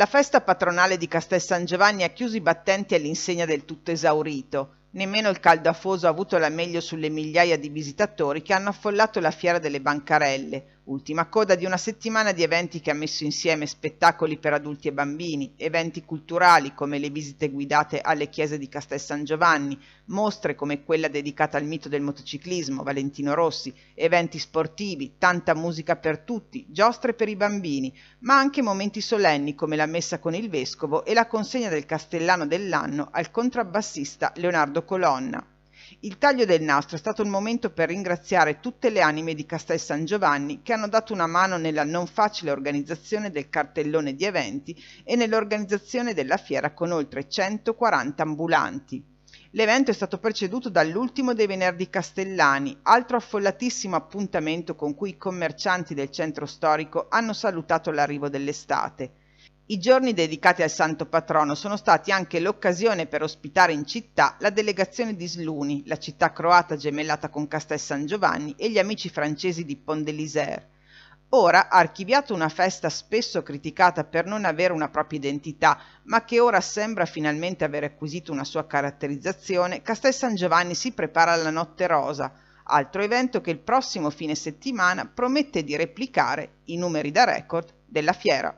La festa patronale di Castel San Giovanni ha chiuso i battenti all'insegna del tutto esaurito Nemmeno il caldo afoso ha avuto la meglio sulle migliaia di visitatori che hanno affollato la fiera delle bancarelle, ultima coda di una settimana di eventi che ha messo insieme spettacoli per adulti e bambini, eventi culturali come le visite guidate alle chiese di Castel San Giovanni, mostre come quella dedicata al mito del motociclismo Valentino Rossi, eventi sportivi, tanta musica per tutti, giostre per i bambini, ma anche momenti solenni come la messa con il vescovo e la consegna del castellano dell'anno al contrabbassista Leonardo Leonardo Colonna. Il taglio del nastro è stato il momento per ringraziare tutte le anime di Castel San Giovanni che hanno dato una mano nella non facile organizzazione del cartellone di eventi e nell'organizzazione della fiera con oltre 140 ambulanti. L'evento è stato preceduto dall'ultimo dei venerdì castellani, altro affollatissimo appuntamento con cui i commercianti del centro storico hanno salutato l'arrivo dell'estate. I giorni dedicati al santo patrono sono stati anche l'occasione per ospitare in città la delegazione di Sluni, la città croata gemellata con Castel San Giovanni e gli amici francesi di Pont de l'Isère. Ora ha archiviato una festa spesso criticata per non avere una propria identità, ma che ora sembra finalmente aver acquisito una sua caratterizzazione, Castel San Giovanni si prepara alla Notte Rosa, altro evento che il prossimo fine settimana promette di replicare i numeri da record della fiera.